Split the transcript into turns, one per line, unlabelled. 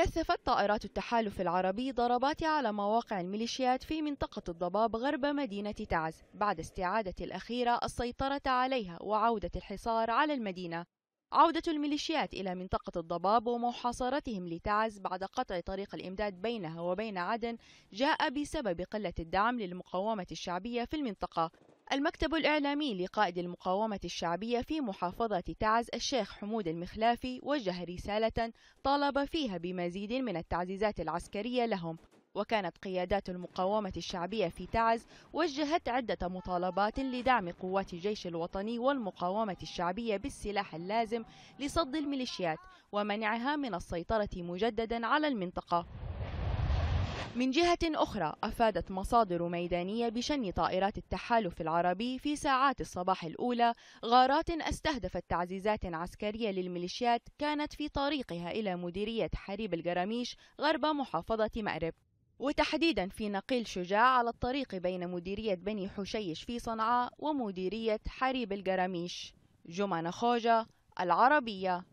كثفت طائرات التحالف العربي ضربات على مواقع الميليشيات في منطقة الضباب غرب مدينة تعز بعد استعادة الأخيرة السيطرة عليها وعودة الحصار على المدينة عودة الميليشيات إلى منطقة الضباب ومحاصرتهم لتعز بعد قطع طريق الإمداد بينها وبين عدن جاء بسبب قلة الدعم للمقاومة الشعبية في المنطقة المكتب الإعلامي لقائد المقاومة الشعبية في محافظة تعز الشيخ حمود المخلافي وجه رسالة طالب فيها بمزيد من التعزيزات العسكرية لهم وكانت قيادات المقاومة الشعبية في تعز وجهت عدة مطالبات لدعم قوات الجيش الوطني والمقاومة الشعبية بالسلاح اللازم لصد الميليشيات ومنعها من السيطرة مجددا على المنطقة من جهة أخرى أفادت مصادر ميدانية بشن طائرات التحالف العربي في ساعات الصباح الأولى غارات استهدفت تعزيزات عسكرية للميليشيات كانت في طريقها إلى مديرية حريب الجراميش غرب محافظة مأرب وتحديدا في نقيل شجاع على الطريق بين مديرية بني حشيش في صنعاء ومديرية حريب الجراميش جمان خوجة العربية